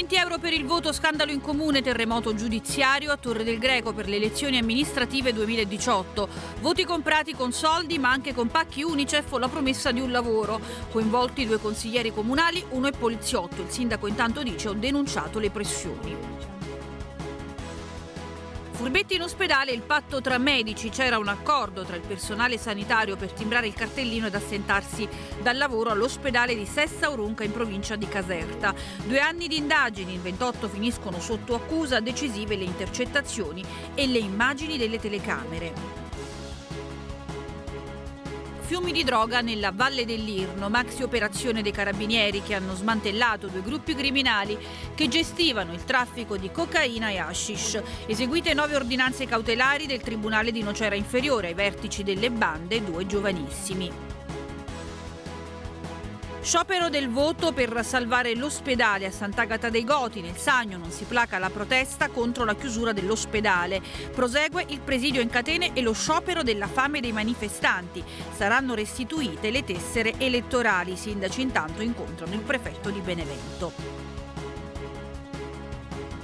20 euro per il voto, scandalo in comune, terremoto giudiziario a Torre del Greco per le elezioni amministrative 2018. Voti comprati con soldi ma anche con pacchi Unicef o la promessa di un lavoro. Coinvolti due consiglieri comunali, uno è poliziotto. Il sindaco intanto dice ho denunciato le pressioni. Furbetti in ospedale il patto tra medici, c'era un accordo tra il personale sanitario per timbrare il cartellino ed assentarsi dal lavoro all'ospedale di Sessa Orunca in provincia di Caserta. Due anni di indagini, il 28 finiscono sotto accusa, decisive le intercettazioni e le immagini delle telecamere fiumi di droga nella Valle dell'Irno, maxi operazione dei carabinieri che hanno smantellato due gruppi criminali che gestivano il traffico di cocaina e hashish. Eseguite nove ordinanze cautelari del Tribunale di Nocera Inferiore ai vertici delle bande, due giovanissimi. Sciopero del voto per salvare l'ospedale a Sant'Agata dei Goti. Nel Sagno non si placa la protesta contro la chiusura dell'ospedale. Prosegue il presidio in catene e lo sciopero della fame dei manifestanti. Saranno restituite le tessere elettorali. I sindaci intanto incontrano il prefetto di Benevento.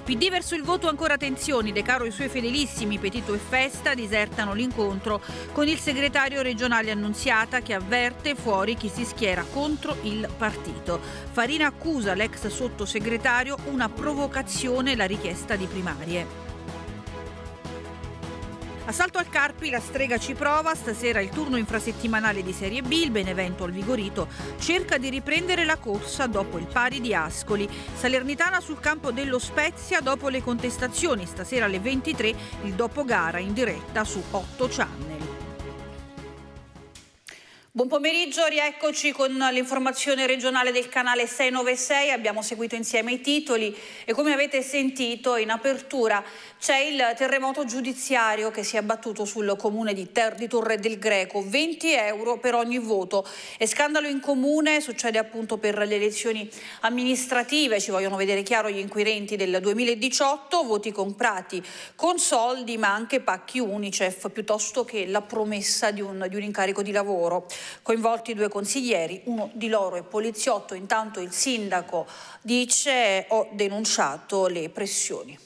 PD verso il voto ancora tensioni, De Caro e i suoi fedelissimi Petito e Festa disertano l'incontro con il segretario regionale Annunziata che avverte fuori chi si schiera contro il partito. Farina accusa l'ex sottosegretario una provocazione la richiesta di primarie. Assalto al Carpi, la strega ci prova, stasera il turno infrasettimanale di Serie B, il Benevento al Vigorito cerca di riprendere la corsa dopo il pari di Ascoli. Salernitana sul campo dello Spezia dopo le contestazioni, stasera alle 23 il dopo gara in diretta su 8 Channel. Buon pomeriggio, rieccoci con l'informazione regionale del canale 696, abbiamo seguito insieme i titoli e come avete sentito in apertura c'è il terremoto giudiziario che si è abbattuto sul comune di, Ter di Torre del Greco, 20 euro per ogni voto e scandalo in comune succede appunto per le elezioni amministrative, ci vogliono vedere chiaro gli inquirenti del 2018, voti comprati con soldi ma anche pacchi Unicef piuttosto che la promessa di un, di un incarico di lavoro coinvolti due consiglieri, uno di loro è poliziotto, intanto il sindaco dice ho denunciato le pressioni.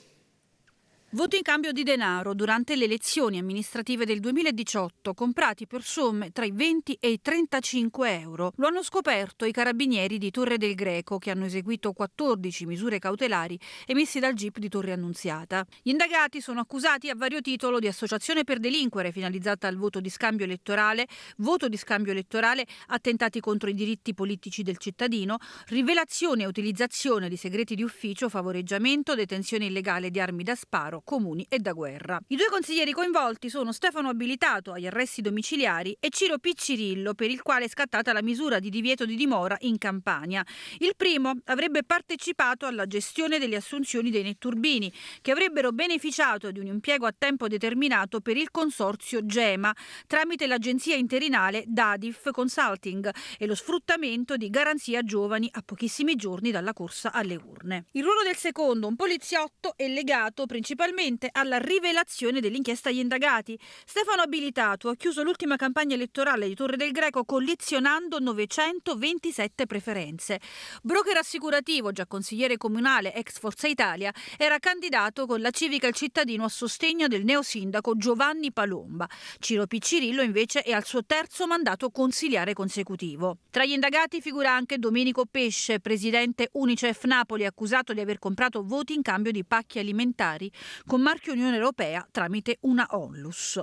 Voti in cambio di denaro durante le elezioni amministrative del 2018, comprati per somme tra i 20 e i 35 euro. Lo hanno scoperto i carabinieri di Torre del Greco, che hanno eseguito 14 misure cautelari emesse dal GIP di Torre Annunziata. Gli indagati sono accusati a vario titolo di associazione per delinquere finalizzata al voto di scambio elettorale, voto di scambio elettorale, attentati contro i diritti politici del cittadino, rivelazione e utilizzazione di segreti di ufficio, favoreggiamento, detenzione illegale di armi da sparo Comuni e da Guerra. I due consiglieri coinvolti sono Stefano Abilitato agli arresti domiciliari e Ciro Piccirillo per il quale è scattata la misura di divieto di dimora in Campania. Il primo avrebbe partecipato alla gestione delle assunzioni dei netturbini che avrebbero beneficiato di un impiego a tempo determinato per il consorzio GEMA tramite l'agenzia interinale Dadif Consulting e lo sfruttamento di garanzia giovani a pochissimi giorni dalla corsa alle urne. Il ruolo del secondo, un poliziotto, è legato principalmente ufficialmente alla rivelazione dell'inchiesta agli indagati. Stefano Abilitato ha chiuso l'ultima campagna elettorale di Torre del Greco collezionando 927 preferenze. Broker assicurativo, già consigliere comunale, ex Forza Italia, era candidato con la civica il cittadino a sostegno del neosindaco Giovanni Palomba. Ciro Piccirillo invece è al suo terzo mandato consigliare consecutivo. Tra gli indagati figura anche Domenico Pesce, presidente Unicef Napoli, accusato di aver comprato voti in cambio di pacchi alimentari con marchio Unione Europea tramite una onlus.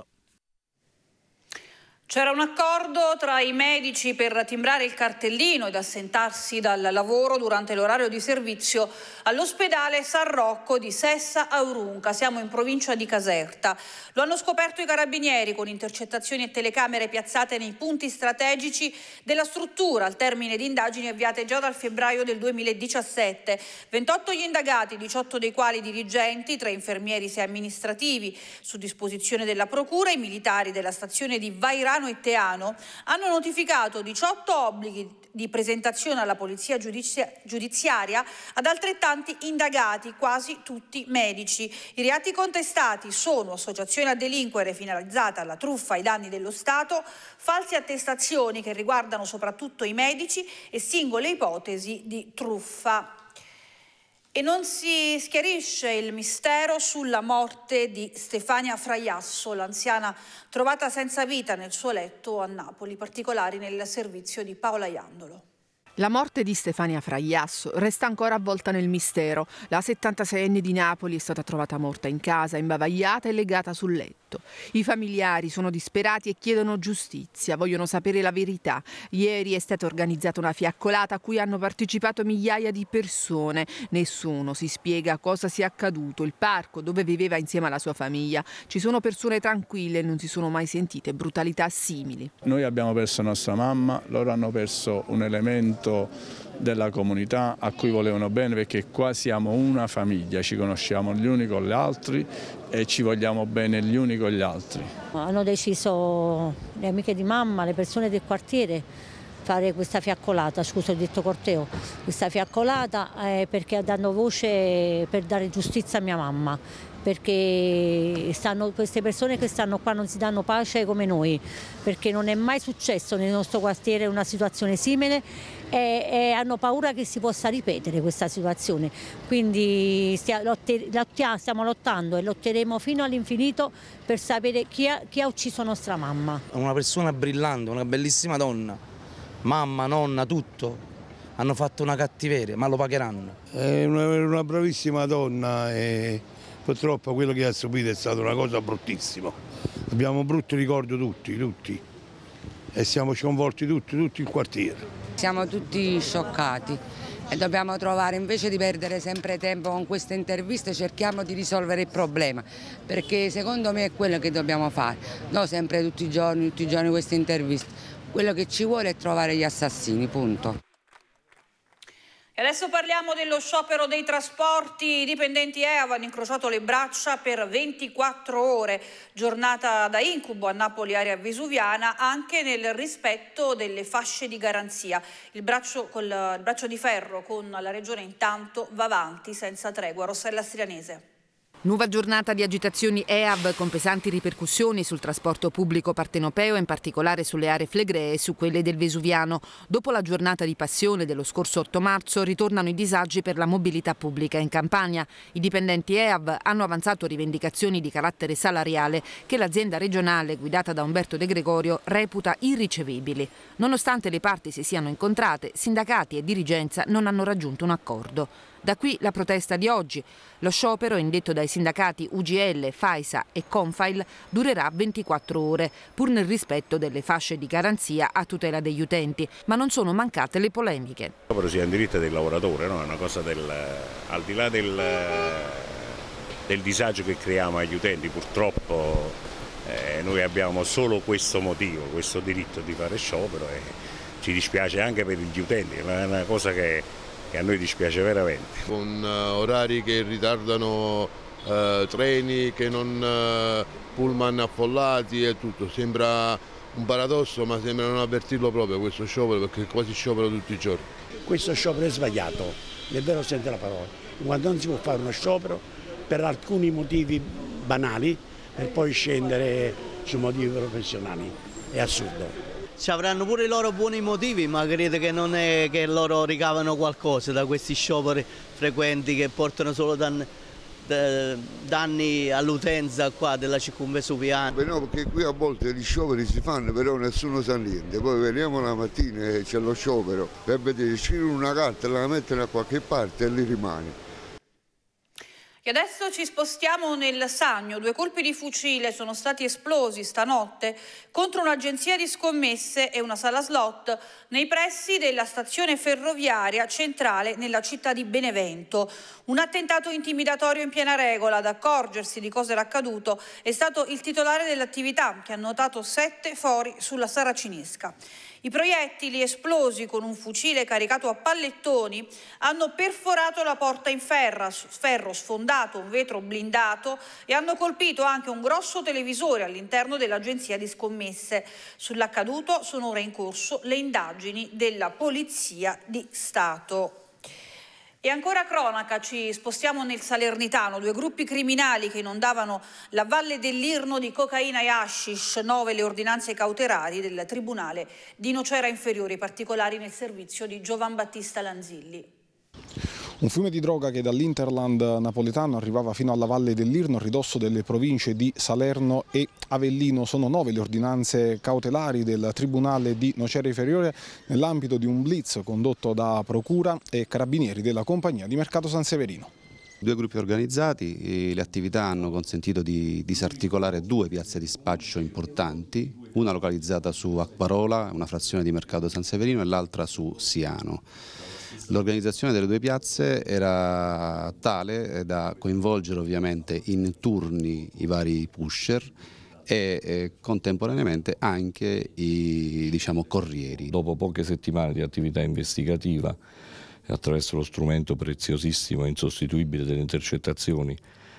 C'era un accordo tra i medici per timbrare il cartellino ed assentarsi dal lavoro durante l'orario di servizio all'ospedale San Rocco di Sessa Aurunca. Siamo in provincia di Caserta. Lo hanno scoperto i carabinieri con intercettazioni e telecamere piazzate nei punti strategici della struttura al termine di indagini avviate già dal febbraio del 2017. 28 gli indagati, 18 dei quali dirigenti, tre infermieri, e amministrativi, su disposizione della procura, i militari della stazione di Vairano Milano e Teano hanno notificato 18 obblighi di presentazione alla polizia giudiziaria ad altrettanti indagati, quasi tutti medici. I reati contestati sono associazione a delinquere finalizzata alla truffa ai danni dello Stato, false attestazioni che riguardano soprattutto i medici e singole ipotesi di truffa. E non si schiarisce il mistero sulla morte di Stefania Fraiasso, l'anziana trovata senza vita nel suo letto a Napoli, particolari nel servizio di Paola Iandolo. La morte di Stefania Fraiasso resta ancora avvolta nel mistero. La 76enne di Napoli è stata trovata morta in casa, imbavagliata e legata sul letto. I familiari sono disperati e chiedono giustizia, vogliono sapere la verità. Ieri è stata organizzata una fiaccolata a cui hanno partecipato migliaia di persone. Nessuno si spiega cosa sia accaduto. Il parco dove viveva insieme alla sua famiglia. Ci sono persone tranquille, e non si sono mai sentite brutalità simili. Noi abbiamo perso nostra mamma, loro hanno perso un elemento resto della comunità a cui volevano bene perché qua siamo una famiglia, ci conosciamo gli uni con gli altri e ci vogliamo bene gli uni con gli altri. Hanno deciso le amiche di mamma, le persone del quartiere fare questa fiaccolata, scusa ho detto corteo, questa fiaccolata eh, perché danno voce per dare giustizia a mia mamma perché stanno, queste persone che stanno qua non si danno pace come noi, perché non è mai successo nel nostro quartiere una situazione simile e, e hanno paura che si possa ripetere questa situazione. Quindi stia, lotte, lottia, stiamo lottando e lotteremo fino all'infinito per sapere chi ha, chi ha ucciso nostra mamma. Una persona brillante, una bellissima donna, mamma, nonna, tutto, hanno fatto una cattiveria, ma lo pagheranno. È eh, una, una bravissima donna. E Purtroppo quello che ha subito è stata una cosa bruttissima. Abbiamo un brutto ricordo tutti, tutti. E siamo sconvolti tutti, tutto il quartiere. Siamo tutti scioccati e dobbiamo trovare, invece di perdere sempre tempo con queste interviste, cerchiamo di risolvere il problema, perché secondo me è quello che dobbiamo fare, non sempre tutti i giorni, tutti i giorni queste interviste. Quello che ci vuole è trovare gli assassini, punto. E adesso parliamo dello sciopero dei trasporti. I dipendenti EAV hanno incrociato le braccia per 24 ore, giornata da incubo a Napoli area vesuviana, anche nel rispetto delle fasce di garanzia. Il braccio, col, il braccio di ferro con la regione intanto va avanti senza tregua. Rossella Strianese. Nuova giornata di agitazioni EAV con pesanti ripercussioni sul trasporto pubblico partenopeo in particolare sulle aree flegree e su quelle del Vesuviano. Dopo la giornata di passione dello scorso 8 marzo ritornano i disagi per la mobilità pubblica in Campania. I dipendenti EAV hanno avanzato rivendicazioni di carattere salariale che l'azienda regionale guidata da Umberto De Gregorio reputa irricevibili. Nonostante le parti si siano incontrate, sindacati e dirigenza non hanno raggiunto un accordo. Da qui la protesta di oggi. Lo sciopero, indetto dai sindacati UGL, FAISA e Confail, durerà 24 ore, pur nel rispetto delle fasce di garanzia a tutela degli utenti, ma non sono mancate le polemiche. Il sciopero sia un diritto del lavoratore, no? è una cosa del, al di là del, del disagio che creiamo agli utenti, purtroppo eh, noi abbiamo solo questo motivo, questo diritto di fare sciopero e ci dispiace anche per gli utenti, è una cosa che che a noi dispiace veramente. Con eh, orari che ritardano eh, treni, che non eh, pullman affollati e tutto, sembra un paradosso ma sembra non avvertirlo proprio questo sciopero perché quasi sciopero tutti i giorni. Questo sciopero è sbagliato, nel vero senso della parola, quando non si può fare uno sciopero per alcuni motivi banali e poi scendere su motivi diciamo, professionali, è assurdo. Ci avranno pure i loro buoni motivi, ma credo che non è che loro ricavano qualcosa da questi scioperi frequenti che portano solo danni, danni all'utenza qua della circumvesuviana. No, perché qui a volte gli scioperi si fanno, però nessuno sa niente. Poi veniamo la mattina e c'è lo sciopero per vedere, scrivono una carta, la mettono da qualche parte e lì rimane. E adesso ci spostiamo nel Sannio. Due colpi di fucile sono stati esplosi stanotte contro un'agenzia di scommesse e una sala slot nei pressi della stazione ferroviaria centrale nella città di Benevento. Un attentato intimidatorio in piena regola. Ad accorgersi di cosa era accaduto è stato il titolare dell'attività che ha notato sette fori sulla Saracinesca. I proiettili esplosi con un fucile caricato a pallettoni hanno perforato la porta in ferro, sfondato un vetro blindato e hanno colpito anche un grosso televisore all'interno dell'agenzia di scommesse. Sull'accaduto sono ora in corso le indagini della Polizia di Stato. E ancora cronaca, ci spostiamo nel Salernitano, due gruppi criminali che inondavano la Valle dell'Irno di cocaina e hashish, nove le ordinanze cautelari del Tribunale di Nocera Inferiore, particolari nel servizio di Giovan Battista Lanzilli. Un fiume di droga che dall'Interland napoletano arrivava fino alla valle dell'Irno, a ridosso delle province di Salerno e Avellino. Sono nove le ordinanze cautelari del Tribunale di Nocera Inferiore nell'ambito di un blitz condotto da Procura e Carabinieri della Compagnia di Mercato San Severino. Due gruppi organizzati, eh, le attività hanno consentito di disarticolare due piazze di spaccio importanti, una localizzata su Acquarola, una frazione di Mercato San Severino e l'altra su Siano. L'organizzazione delle due piazze era tale da coinvolgere ovviamente in turni i vari pusher e eh, contemporaneamente anche i diciamo, corrieri. Dopo poche settimane di attività investigativa attraverso lo strumento preziosissimo e insostituibile delle intercettazioni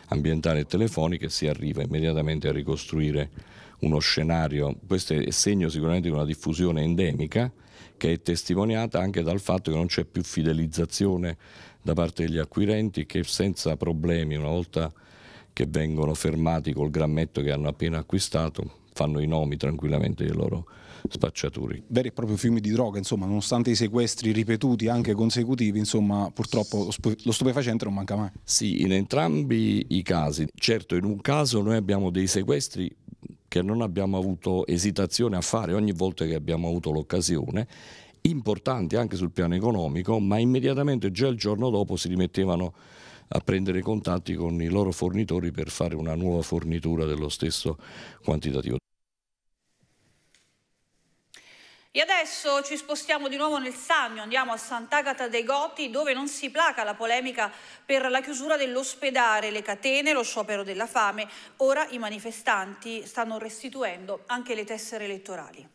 ambientali e telefoniche si arriva immediatamente a ricostruire uno scenario, questo è segno sicuramente di una diffusione endemica che è testimoniata anche dal fatto che non c'è più fidelizzazione da parte degli acquirenti che senza problemi una volta che vengono fermati col grammetto che hanno appena acquistato fanno i nomi tranquillamente dei loro spacciatori. Veri e propri fiumi di droga, insomma, nonostante i sequestri ripetuti anche consecutivi, insomma, purtroppo lo stupefacente non manca mai. Sì, in entrambi i casi. Certo, in un caso noi abbiamo dei sequestri che non abbiamo avuto esitazione a fare ogni volta che abbiamo avuto l'occasione, importanti anche sul piano economico, ma immediatamente già il giorno dopo si rimettevano a prendere contatti con i loro fornitori per fare una nuova fornitura dello stesso quantitativo. E adesso ci spostiamo di nuovo nel Sannio, andiamo a Sant'Agata dei Goti dove non si placa la polemica per la chiusura dell'ospedale, le catene, lo sciopero della fame. Ora i manifestanti stanno restituendo anche le tessere elettorali.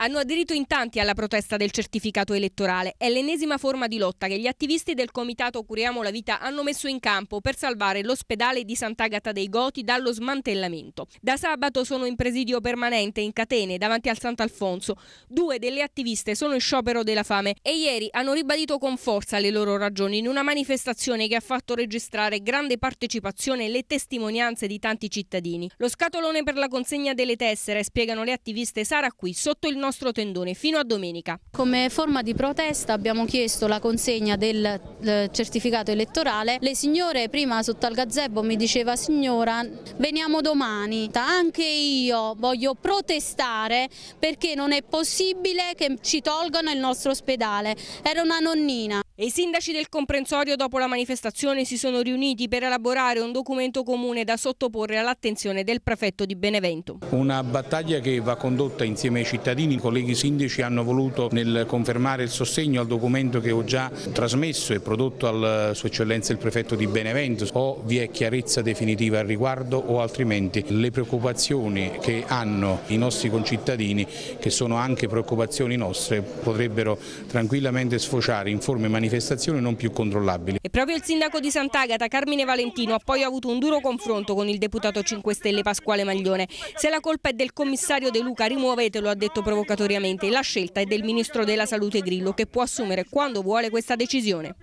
Hanno aderito in tanti alla protesta del certificato elettorale. È l'ennesima forma di lotta che gli attivisti del comitato Curiamo la Vita hanno messo in campo per salvare l'ospedale di Sant'Agata dei Goti dallo smantellamento. Da sabato sono in presidio permanente in catene davanti al Sant'Alfonso. Due delle attiviste sono in sciopero della fame e ieri hanno ribadito con forza le loro ragioni in una manifestazione che ha fatto registrare grande partecipazione e le testimonianze di tanti cittadini. Lo scatolone per la consegna delle tessere, spiegano le attiviste, sarà qui sotto il nostro nostro tendone fino a domenica. Come forma di protesta abbiamo chiesto la consegna del eh, certificato elettorale. Le signore prima sotto al gazebo mi diceva signora veniamo domani, anche io voglio protestare perché non è possibile che ci tolgano il nostro ospedale. Era una nonnina. E I sindaci del comprensorio dopo la manifestazione si sono riuniti per elaborare un documento comune da sottoporre all'attenzione del prefetto di Benevento. Una battaglia che va condotta insieme ai cittadini i colleghi sindaci hanno voluto nel confermare il sostegno al documento che ho già trasmesso e prodotto al Sua Eccellenza il Prefetto di Benevento. O vi è chiarezza definitiva al riguardo o altrimenti le preoccupazioni che hanno i nostri concittadini, che sono anche preoccupazioni nostre, potrebbero tranquillamente sfociare in forme manifestazioni non più controllabili. E proprio il sindaco di Sant'Agata, Carmine Valentino, ha poi avuto un duro confronto con il deputato 5 Stelle Pasquale Maglione. Se la colpa è del commissario De Luca, rimuovetelo, ha detto provocatore convocatoriamente. La scelta è del Ministro della Salute Grillo che può assumere quando vuole questa decisione.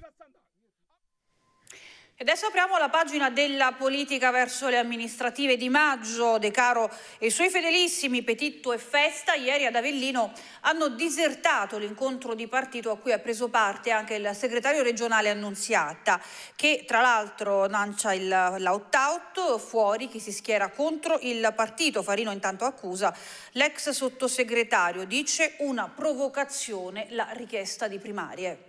Adesso apriamo la pagina della politica verso le amministrative di maggio. De Caro e i suoi fedelissimi Petitto e Festa ieri ad Avellino hanno disertato l'incontro di partito a cui ha preso parte anche il segretario regionale Annunziata che tra l'altro lancia l'out-out fuori chi si schiera contro il partito. Farino intanto accusa l'ex sottosegretario, dice una provocazione la richiesta di primarie.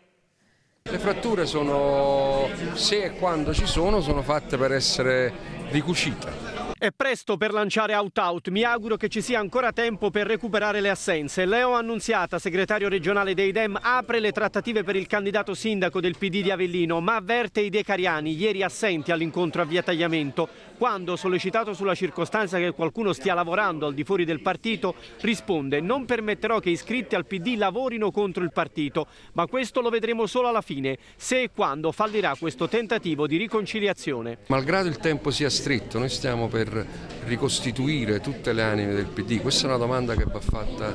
Le fratture sono, se e quando ci sono, sono fatte per essere ricucite è presto per lanciare out-out, mi auguro che ci sia ancora tempo per recuperare le assenze. Leo Annunziata, segretario regionale dei Dem, apre le trattative per il candidato sindaco del PD di Avellino, ma avverte i decariani, ieri assenti all'incontro a via Tagliamento, quando, sollecitato sulla circostanza che qualcuno stia lavorando al di fuori del partito, risponde non permetterò che iscritti al PD lavorino contro il partito, ma questo lo vedremo solo alla fine, se e quando fallirà questo tentativo di riconciliazione. Malgrado il tempo sia stretto, noi stiamo per per ricostituire tutte le anime del PD? Questa è una domanda che va fatta,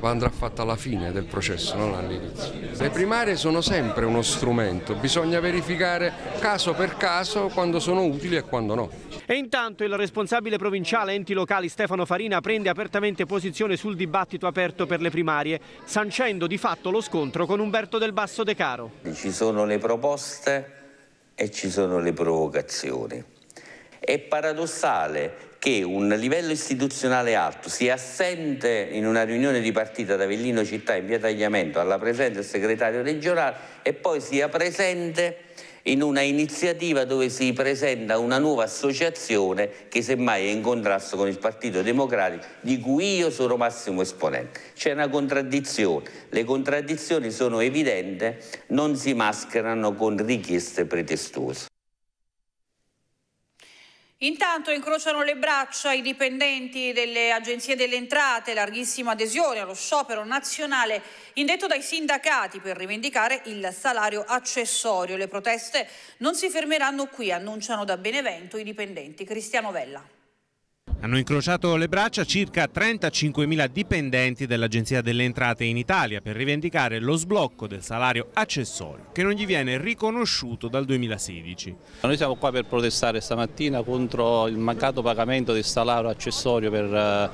andrà fatta alla fine del processo, non all'inizio. Le primarie sono sempre uno strumento, bisogna verificare caso per caso quando sono utili e quando no. E intanto il responsabile provinciale enti locali Stefano Farina prende apertamente posizione sul dibattito aperto per le primarie, sancendo di fatto lo scontro con Umberto del Basso De Caro. Ci sono le proposte e ci sono le provocazioni. È paradossale che un livello istituzionale alto sia assente in una riunione di partita da Avellino Città in via Tagliamento alla presenza del segretario regionale e poi sia presente in una iniziativa dove si presenta una nuova associazione che semmai è in contrasto con il Partito Democratico di cui io sono massimo esponente. C'è una contraddizione, le contraddizioni sono evidenti, non si mascherano con richieste pretestuose. Intanto incrociano le braccia i dipendenti delle agenzie delle entrate, larghissima adesione allo sciopero nazionale indetto dai sindacati per rivendicare il salario accessorio. Le proteste non si fermeranno qui, annunciano da Benevento i dipendenti. Cristiano Vella. Hanno incrociato le braccia circa 35.000 dipendenti dell'Agenzia delle Entrate in Italia per rivendicare lo sblocco del salario accessorio che non gli viene riconosciuto dal 2016. Noi siamo qua per protestare stamattina contro il mancato pagamento del salario accessorio per eh,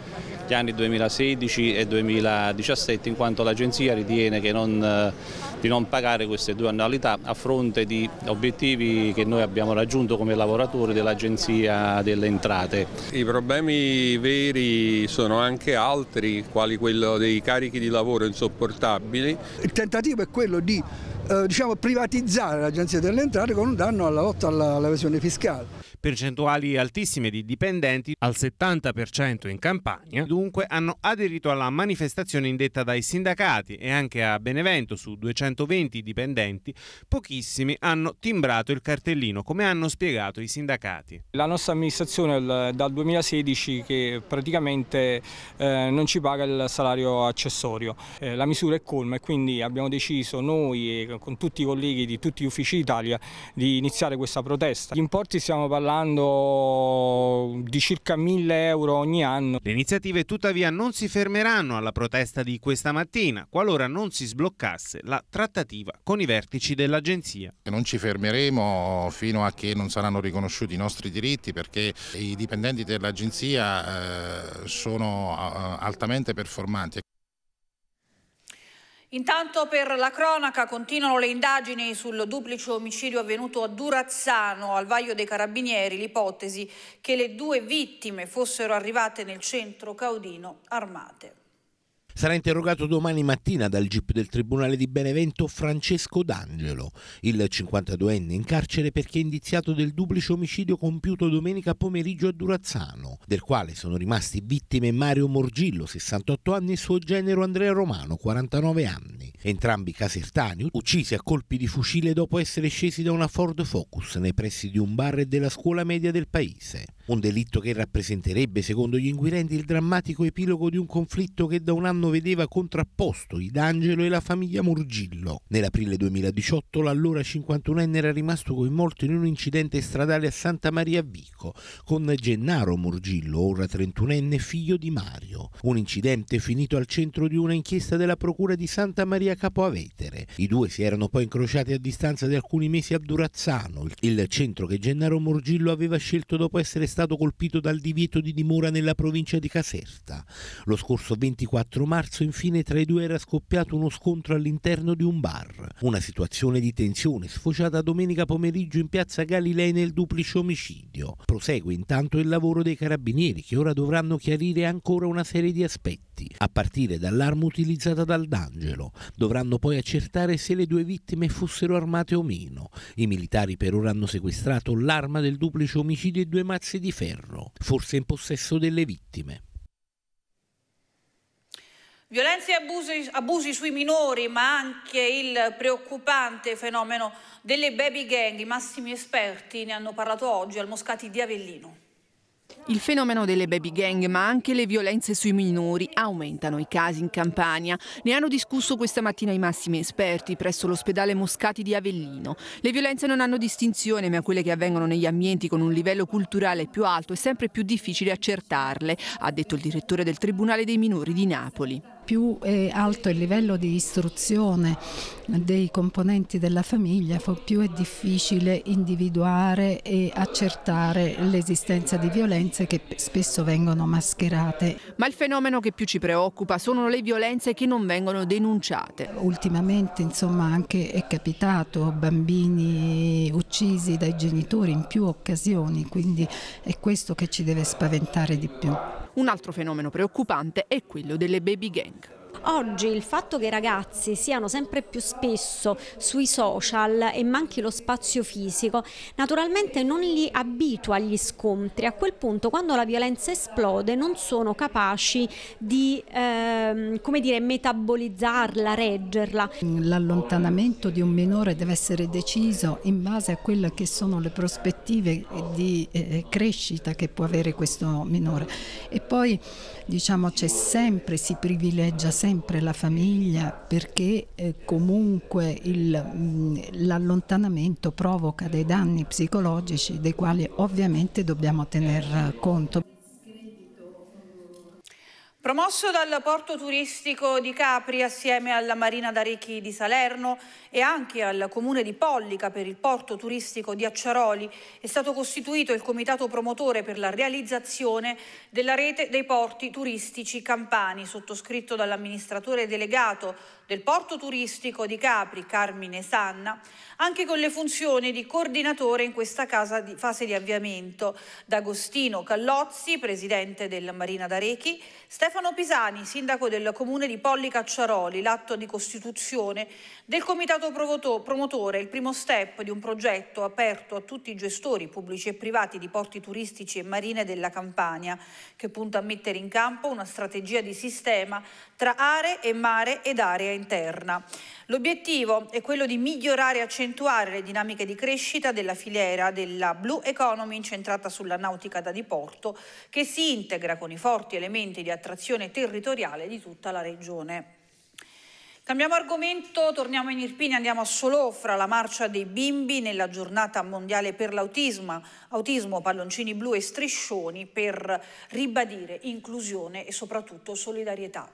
gli anni 2016 e 2017 in quanto l'Agenzia ritiene che non eh, di non pagare queste due annualità a fronte di obiettivi che noi abbiamo raggiunto come lavoratori dell'Agenzia delle Entrate. I problemi veri sono anche altri, quali quello dei carichi di lavoro insopportabili. Il tentativo è quello di eh, diciamo, privatizzare l'Agenzia delle Entrate con un danno alla lotta all'evasione fiscale percentuali altissime di dipendenti, al 70% in Campania, dunque hanno aderito alla manifestazione indetta dai sindacati e anche a Benevento su 220 dipendenti, pochissimi hanno timbrato il cartellino, come hanno spiegato i sindacati. La nostra amministrazione eh, dal 2016 che praticamente eh, non ci paga il salario accessorio. Eh, la misura è colma e quindi abbiamo deciso noi e con tutti i colleghi di tutti gli uffici d'Italia di iniziare questa protesta. Gli importi stiamo parlando parlando di circa 1000 euro ogni anno. Le iniziative tuttavia non si fermeranno alla protesta di questa mattina, qualora non si sbloccasse la trattativa con i vertici dell'agenzia. Non ci fermeremo fino a che non saranno riconosciuti i nostri diritti perché i dipendenti dell'agenzia eh, sono eh, altamente performanti. Intanto per la cronaca continuano le indagini sul duplice omicidio avvenuto a Durazzano, al vaglio dei carabinieri, l'ipotesi che le due vittime fossero arrivate nel centro caudino armate. Sarà interrogato domani mattina dal GIP del Tribunale di Benevento Francesco D'Angelo, il 52enne in carcere perché indiziato del duplice omicidio compiuto domenica pomeriggio a Durazzano, del quale sono rimasti vittime Mario Morgillo, 68 anni, e suo genero Andrea Romano, 49 anni, entrambi casertani, uccisi a colpi di fucile dopo essere scesi da una Ford Focus nei pressi di un bar e della scuola media del paese. Un delitto che rappresenterebbe, secondo gli inquirenti, il drammatico epilogo di un conflitto che da un anno vedeva contrapposto i D'Angelo e la famiglia Murgillo. Nell'aprile 2018 l'allora 51enne era rimasto coinvolto in un incidente stradale a Santa Maria Vico con Gennaro Murgillo, ora 31enne figlio di Mario. Un incidente finito al centro di una inchiesta della Procura di Santa Maria Capoavetere. I due si erano poi incrociati a distanza di alcuni mesi a Durazzano, il centro che Gennaro Murgillo aveva scelto dopo essere stato colpito dal divieto di dimora nella provincia di Caserta. Lo scorso 24 marzo infine tra i due era scoppiato uno scontro all'interno di un bar, una situazione di tensione sfociata domenica pomeriggio in piazza Galilei nel duplice omicidio. Prosegue intanto il lavoro dei carabinieri che ora dovranno chiarire ancora una serie di aspetti feriti, a partire dall'arma utilizzata dal D'Angelo. Dovranno poi accertare se le due vittime fossero armate o meno. I militari per ora hanno sequestrato l'arma del duplice omicidio e due mazze di ferro, forse in possesso delle vittime. Violenze e abusi, abusi, sui minori, ma anche il preoccupante fenomeno delle baby gang. I massimi esperti ne hanno parlato oggi al Moscati di Avellino. Il fenomeno delle baby gang, ma anche le violenze sui minori, aumentano i casi in Campania. Ne hanno discusso questa mattina i massimi esperti presso l'ospedale Moscati di Avellino. Le violenze non hanno distinzione, ma quelle che avvengono negli ambienti con un livello culturale più alto è sempre più difficile accertarle, ha detto il direttore del Tribunale dei minori di Napoli più è eh, alto il livello di istruzione dei componenti della famiglia, più è difficile individuare e accertare l'esistenza di violenze che spesso vengono mascherate. Ma il fenomeno che più ci preoccupa sono le violenze che non vengono denunciate. Ultimamente insomma anche è capitato bambini uccisi dai genitori in più occasioni, quindi è questo che ci deve spaventare di più. Un altro fenomeno preoccupante è quello delle baby gang. Oggi il fatto che i ragazzi siano sempre più spesso sui social e manchi lo spazio fisico, naturalmente non li abitua agli scontri. A quel punto, quando la violenza esplode, non sono capaci di ehm, come dire, metabolizzarla, reggerla. L'allontanamento di un minore deve essere deciso in base a quelle che sono le prospettive di eh, crescita che può avere questo minore. E poi diciamo c'è sempre, si privilegia sempre la famiglia perché eh, comunque mm, l'allontanamento provoca dei danni psicologici dei quali ovviamente dobbiamo tener conto. Promosso dal porto turistico di Capri assieme alla Marina d'Arecchi di Salerno e anche al comune di Pollica per il porto turistico di Acciaroli, è stato costituito il comitato promotore per la realizzazione della rete dei porti turistici campani, sottoscritto dall'amministratore delegato del porto turistico di Capri, Carmine Sanna, anche con le funzioni di coordinatore in questa di fase di avviamento, D'Agostino Callozzi, presidente della Marina d'Arechi, Stefano Pisani, sindaco del comune di Polli Cacciaroli, l'atto di costituzione del comitato promotore, il primo step di un progetto aperto a tutti i gestori pubblici e privati di porti turistici e marine della Campania, che punta a mettere in campo una strategia di sistema tra aree e mare ed area industriale interna. L'obiettivo è quello di migliorare e accentuare le dinamiche di crescita della filiera della Blue Economy incentrata sulla nautica da diporto che si integra con i forti elementi di attrazione territoriale di tutta la regione. Cambiamo argomento, torniamo in Irpini, andiamo a Solofra, la marcia dei bimbi nella giornata mondiale per l'autismo, autismo, palloncini blu e striscioni per ribadire inclusione e soprattutto solidarietà.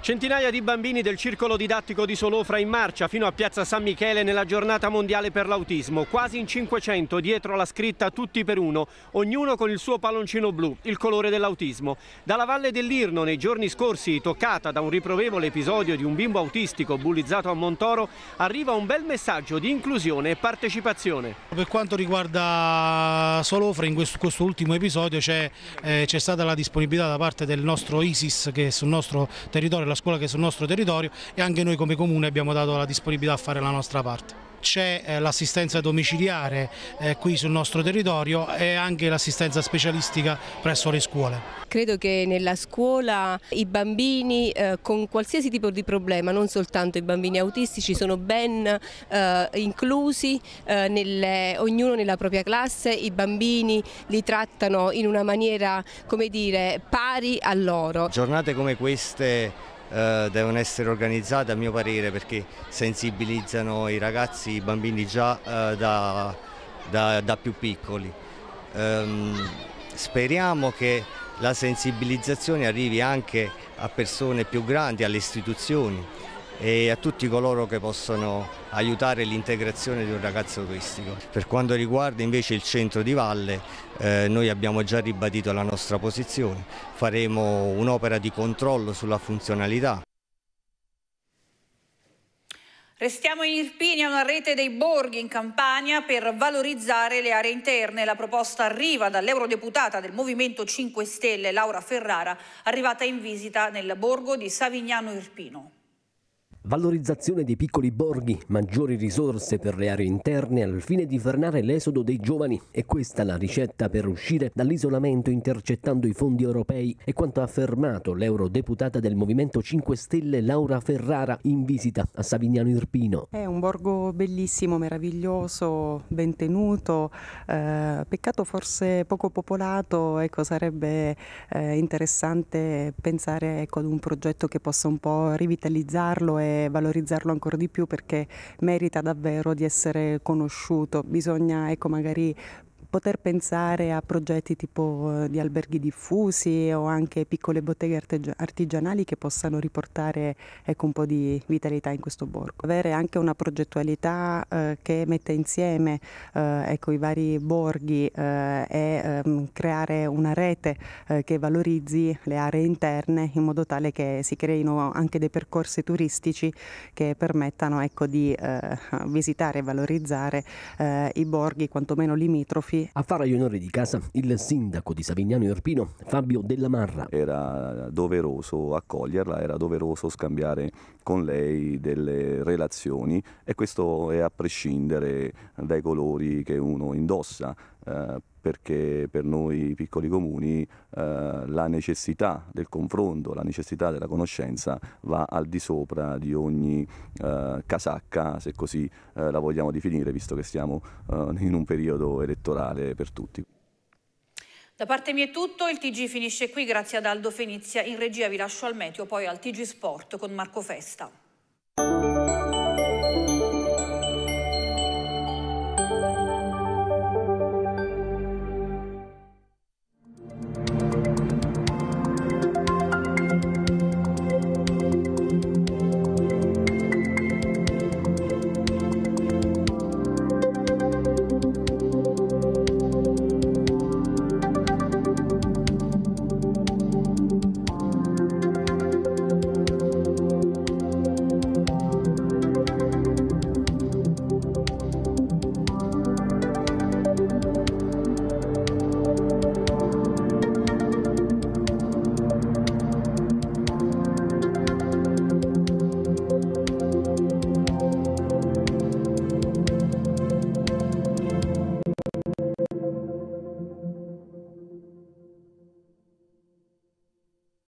Centinaia di bambini del circolo didattico di Solofra in marcia fino a Piazza San Michele nella giornata mondiale per l'autismo, quasi in 500 dietro la scritta Tutti per uno, ognuno con il suo palloncino blu, il colore dell'autismo. Dalla Valle dell'Irno nei giorni scorsi, toccata da un riprovevole episodio di un bimbo autistico bullizzato a Montoro, arriva un bel messaggio di inclusione e partecipazione. Per quanto riguarda Solofra, in questo, questo ultimo episodio c'è eh, stata la disponibilità da parte del nostro ISIS che sul nostro territorio la scuola che è sul nostro territorio e anche noi come comune abbiamo dato la disponibilità a fare la nostra parte c'è eh, l'assistenza domiciliare eh, qui sul nostro territorio e anche l'assistenza specialistica presso le scuole. Credo che nella scuola i bambini eh, con qualsiasi tipo di problema, non soltanto i bambini autistici, sono ben inclusi, nelle, ognuno nella propria classe, i bambini li trattano in una maniera come dire, pari a loro. Giornate come queste eh, devono essere organizzate a mio parere perché sensibilizzano i ragazzi, i bambini già eh, da, da, da, più piccoli. Ehm, speriamo che la sensibilizzazione arrivi anche a persone più grandi, alle istituzioni, e a tutti coloro che possono aiutare l'integrazione di un ragazzo autistico. Per quanto riguarda invece il centro di Valle, eh, noi abbiamo già ribadito la nostra posizione, faremo un'opera di controllo sulla funzionalità. Restiamo in Irpinia, una rete dei borghi in Campania per valorizzare le aree interne. La proposta arriva dall'eurodeputata del Movimento 5 Stelle, Laura Ferrara, arrivata in visita nel borgo di Savignano Irpino. Valorizzazione dei piccoli borghi, maggiori risorse per le aree interne al fine di frenare l'esodo dei giovani. E questa la ricetta per uscire dall'isolamento intercettando i fondi europei. È quanto ha affermato l'eurodeputata del Movimento 5 Stelle Laura Ferrara in visita a Savignano Irpino. È un borgo bellissimo, meraviglioso, ben tenuto, eh, peccato forse poco popolato, ecco sarebbe eh, interessante pensare ecco, ad un progetto che possa un po' rivitalizzarlo e valorizzarlo ancora di più perché merita davvero di essere conosciuto. Bisogna ecco, magari poter pensare a progetti tipo eh, di alberghi diffusi o anche piccole botteghe artigianali che possano riportare ecco, un po' di vitalità in questo borgo. Avere anche una progettualità eh, che mette insieme eh, ecco, i vari borghi eh, e ehm, creare una rete eh, che valorizzi le aree interne in modo tale che si creino anche dei percorsi turistici che permettano ecco, di eh, visitare e valorizzare i borghi quantomeno limitrofi Monti. A fare gli onori di casa il sindaco di Savignano Irpino, Fabio Della Marra. Era doveroso accoglierla, era doveroso scambiare con lei delle relazioni e questo è a prescindere dai colori che uno indossa. Eh, perché per noi piccoli comuni eh, la necessità del confronto, la necessità della conoscenza va al di sopra di ogni eh, casacca, se così eh, la vogliamo definire, visto che siamo eh, in un periodo elettorale per tutti. Da parte mia è tutto, il TG finisce qui, grazie ad Aldo Fenizia, in regia vi lascio al meteo, poi al TG Sport con Marco Festa.